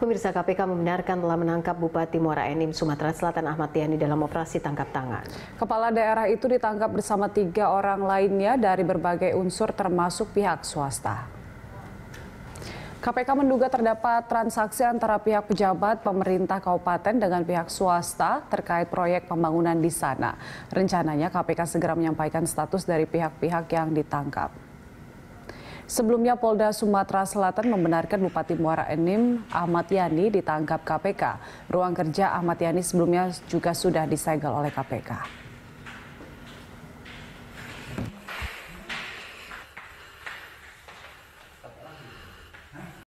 Pemirsa KPK membenarkan telah menangkap Bupati Muara Enim, Sumatera Selatan Ahmad Yani dalam operasi tangkap tangan. Kepala daerah itu ditangkap bersama tiga orang lainnya dari berbagai unsur termasuk pihak swasta. KPK menduga terdapat transaksi antara pihak pejabat pemerintah kabupaten dengan pihak swasta terkait proyek pembangunan di sana. Rencananya KPK segera menyampaikan status dari pihak-pihak yang ditangkap. Sebelumnya Polda Sumatera Selatan membenarkan Bupati Muara Enim Ahmad Yani ditangkap KPK. Ruang kerja Ahmad Yani sebelumnya juga sudah disegel oleh KPK.